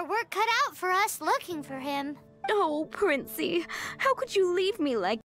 our work cut out for us looking for him. Oh, Princey, how could you leave me like